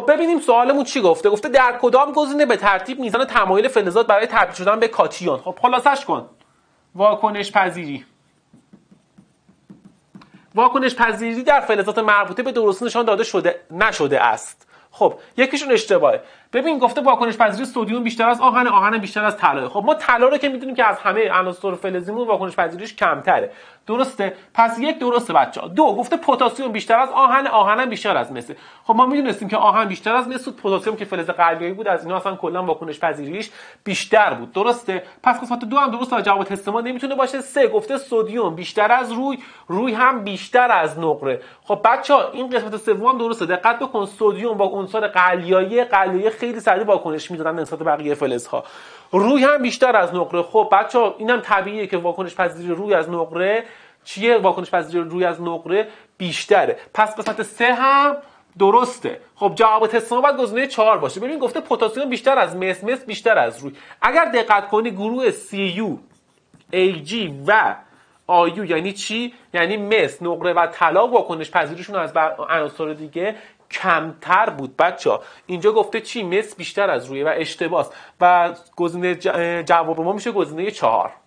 خب ببینیم سوالمون چی گفته گفته در کدام گزینه به ترتیب میزان تمایل فلزات برای تبدیل شدن به کاتیون خب خلاصش کن واکنش پذیری واکنش پذیری در فلزات مربوطه به درست نشان داده شده نشده است خب یکیشون اشتباهه ببین گفته واکنش پذیری سدیم بیشتر از آهن آهن بیشتر از طلا خب ما طلا رو که میدونیم که از همه عناصر فلزیمون واکنش پذیریش کمتره درسته پس یک درسته بچه ها دو گفته پتاسیم بیشتر از آهن آهن بیشتر از مس خب ما میدونستیم که آهن بیشتر از مس بود پتاسیم که فلز قلیایی بود از اینا اصلا کلا واکنش پذیریش بیشتر بود درسته پس قسمت دو هم درسته جواب تست ما نمیتونه باشه سه گفته سدیم بیشتر از روی روی هم بیشتر از نقره خب بچه ها این قسمت سوم درسته دقت بکن سدیم با عنصر قلیایی قلیایی خیلی سریع واکنش میدادن نسبت بقیه فلزها. روی هم بیشتر از نقره خب بچه اینم طبیعیه که واکنش پذیری روی از نقره چیه واکنش پذیری روی از نقره بیشتره پس قسمت سه هم درسته خب جواب تست ما باید گزینه 4 باشه ببین گفته پتاسیم بیشتر از مس مس بیشتر از روی اگر دقت کنی گروه سی یو جی و آیو یعنی چی یعنی مس نقره و طلا واکنش پذیرشون از عناصر دیگه کمتر بود بچه ها اینجا گفته چی مس بیشتر از روی و اشتباس و گزینه جواب ما میشه گزینه چهار